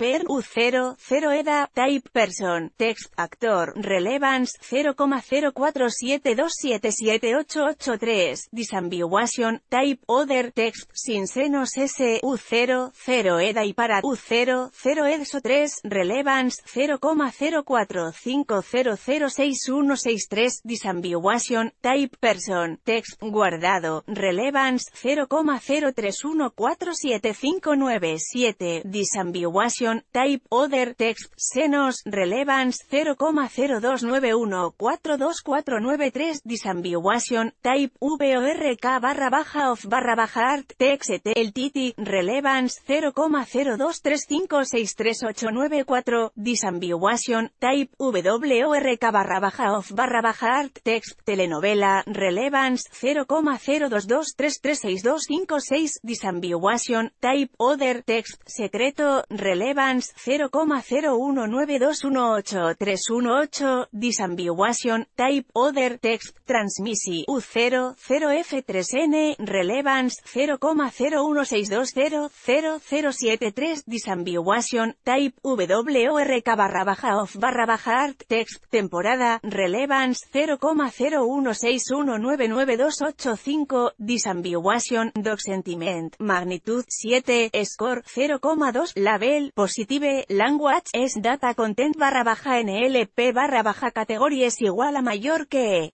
per U0, 0 EDA, type person, text actor, relevance 0,047277883 disambiguation, type other text sin senos S, U0, 0 EDA y para U0, 0 EDSO 3, relevance 0,045006163 disambiguation, type person, text guardado, relevance 0,03147597, disambiguation, Type Other Text, Senos, Relevance 0,029142493 Disambiguation, Type VORK barra baja of barra baja art text el titi, Relevance 0,023563894 Disambiguation, Type WORK barra baja of barra baja art text telenovela, Relevance 0,022336256 Disambiguation, Type Other Text, Secreto, Relevance Relevance 0,019218318, Disambiguation, Type Other Text, Transmissi U00F3N, Relevance 0,016200073 Disambiguation, Type WRK barra baja off barra baja Art Text, Temporada, Relevance 0,016199285, Disambiguation, Doc Sentiment, Magnitud 7, Score 0,2, Label, positive language es data content barra baja nlp barra baja es igual a mayor que